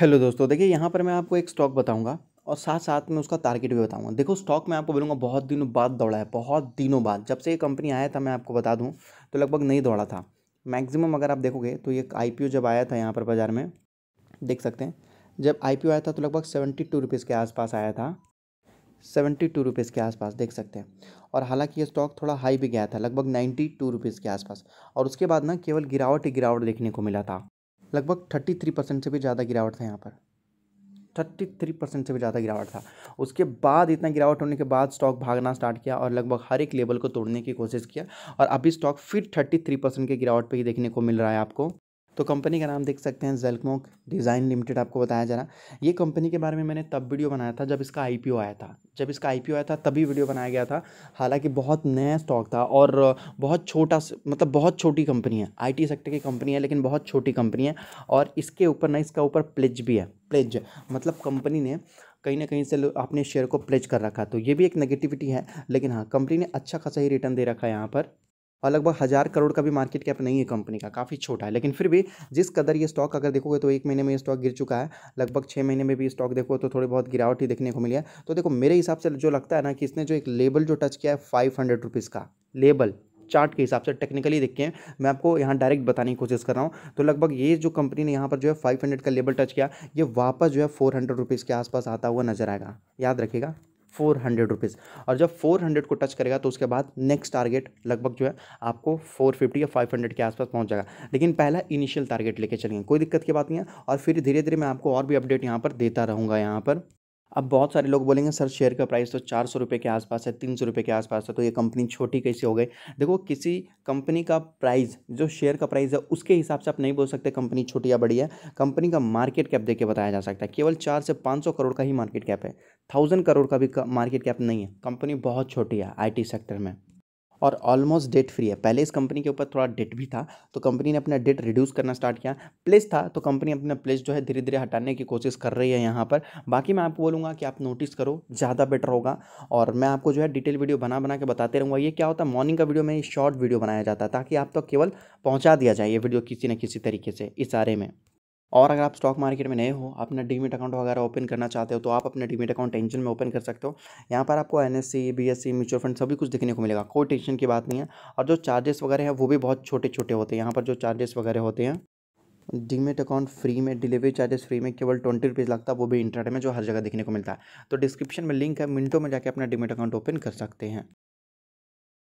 hello दोस्तों देखिए यहाँ पर मैं आपको एक स्टॉक बताऊंगा और साथ साथ में उसका टारगेट भी बताऊंगा देखो स्टॉक मैं आपको बोलूँगा बहुत दिनों बाद दौड़ा है बहुत दिनों बाद जब से ये कंपनी आया था मैं आपको बता दूँ तो लगभग नहीं दौड़ा था मैक्सिमम अगर आप देखोगे तो ये आई जब आया था यहाँ पर बाज़ार में देख सकते हैं जब आई आया था तो लगभग सेवेंटी टू रुपीज़ के आसपास आया था सेवेंटी टू रुपीज़ के आसपास देख सकते हैं और हालांकि ये स्टॉक थोड़ा हाई भी गया था लगभग नाइन्टी टू रुपीज़ के आसपास और उसके बाद ना केवल गिरावट ही गिरावट देखने को मिला था लगभग थर्टी थ्री परसेंट से भी ज़्यादा गिरावट था यहाँ पर थर्टी थ्री परसेंट से भी ज़्यादा गिरावट था उसके बाद इतना गिरावट होने के बाद स्टॉक भागना स्टार्ट किया और लगभग हर एक लेवल को तोड़ने की कोशिश किया और अभी स्टॉक फिर थर्टी थ्री परसेंट के गिरावट पर ही देखने को मिल रहा है आपको तो कंपनी का नाम देख सकते हैं जेलकमोक डिज़ाइन लिमिटेड आपको बताया जा रहा ये कंपनी के बारे में मैंने तब वीडियो बनाया था जब इसका आईपीओ आया था जब इसका आईपीओ आया था तभी वीडियो बनाया गया था हालांकि बहुत नया स्टॉक था और बहुत छोटा मतलब बहुत छोटी कंपनी है आईटी सेक्टर की कंपनी है लेकिन बहुत छोटी कंपनी है और इसके ऊपर ना इसका ऊपर प्लेज भी है प्लेज मतलब कंपनी ने कहीं ना कहीं से अपने शेयर को प्लेज कर रखा तो ये भी एक नेगेटिविटी है लेकिन हाँ कंपनी ने अच्छा खासा ही रिटर्न दे रखा है यहाँ पर और लगभग हज़ार करोड़ का भी मार्केट कैप नहीं है कंपनी का काफ़ी छोटा है लेकिन फिर भी जिस कदर ये स्टॉक अगर देखोगे तो एक महीने में ये स्टॉक गिर चुका है लगभग छः महीने में भी स्टॉक देखो तो थोड़ी बहुत गिरावट ही देखने को मिली है तो देखो मेरे हिसाब से जो लगता है ना कि इसने जो एक लेबल जो टच किया है फाइव हंड्रेड रुपीज़ का लेबल चार्ट के हिसाब से टेक्निकली देखिए मैं आपको यहाँ डायरेक्ट बताने की कोशिश कर रहा हूँ तो लगभग ये जो कंपनी ने यहाँ पर जो है फाइव हंड्रेड का लेबल टच किया ये वापस जो है फोर हंड्रेड रुपीज़ के आसपास आता हुआ नजर आएगा याद रखिएगा फोर हंड्रेड रुपीज़ और जब फोर हंड्रेड को टच करेगा तो उसके बाद नेक्स्ट टारगेट लगभग जो है आपको फोर फिफ्टी या फाइव हंड्रेड के आसपास पहुंच जाएगा लेकिन पहला इनिशियल टारगेट लेके चलेंगे कोई दिक्कत की बात नहीं है और फिर धीरे धीरे मैं आपको और भी अपडेट यहाँ पर देता रहूँगा यहाँ पर अब बहुत सारे लोग बोलेंगे सर शेयर का प्राइस तो चार सौ रुपये के आसपास है तीन सौ रुपये के आसपास है तो ये कंपनी छोटी कैसे हो गई देखो किसी कंपनी का प्राइस जो शेयर का प्राइस है उसके हिसाब से आप नहीं बोल सकते कंपनी छोटी या बड़ी है कंपनी का मार्केट कैप देके बताया जा सकता है केवल चार से पाँच सौ करोड़ का ही मार्केट कैप है थाउजेंड करोड़ का भी मार्केट कैप नहीं है कंपनी बहुत छोटी है आईटी सेक्टर में और ऑलमोस्ट डेट फ्री है पहले इस कंपनी के ऊपर थोड़ा डेट भी था तो कंपनी ने अपना डेट रिड्यूस करना स्टार्ट किया प्लेस था तो कंपनी अपना प्लेस जो है धीरे धीरे हटाने की कोशिश कर रही है यहाँ पर बाकी मैं आपको बोलूँगा कि आप नोटिस करो ज़्यादा बेटर होगा और मैं आपको जो है डिटेल वीडियो बना बना के बताते रहूँगा ये क्या होता है मॉर्निंग का वीडियो में शॉर्ट वीडियो बनाया जाता है ताकि आप तो केवल पहुँचा दिया जाए ये वीडियो किसी न किसी तरीके से इशारे में और अगर आप स्टॉक मार्केट में नए हो अपना डीमेट अकाउंट वगैरह ओपन करना चाहते हो तो आप अपने डीमेट अकाउंट टेंशन में ओपन कर सकते हो यहाँ पर आपको N S E B S E mutual fund सभी कुछ देखने को मिलेगा कोई टेंशन की बात नहीं है और जो चार्जेस वगैरह है वो भी बहुत छोटे छोटे होते हैं यहाँ पर जो चार्जेस वगैरह होते हैं डीमेट अकाउंट फ्री में डिलीवरी चार्जेस फ्री में केवल ट्वेंटी रुपीज़ लगता है वो भी इंटरनेट में जो हर जगह देखने को मिलता है तो डिस्क्रिप्शन में लिंक है मिनटों में जाके अपना डीमेट अकाउंट ओपन कर सकते हैं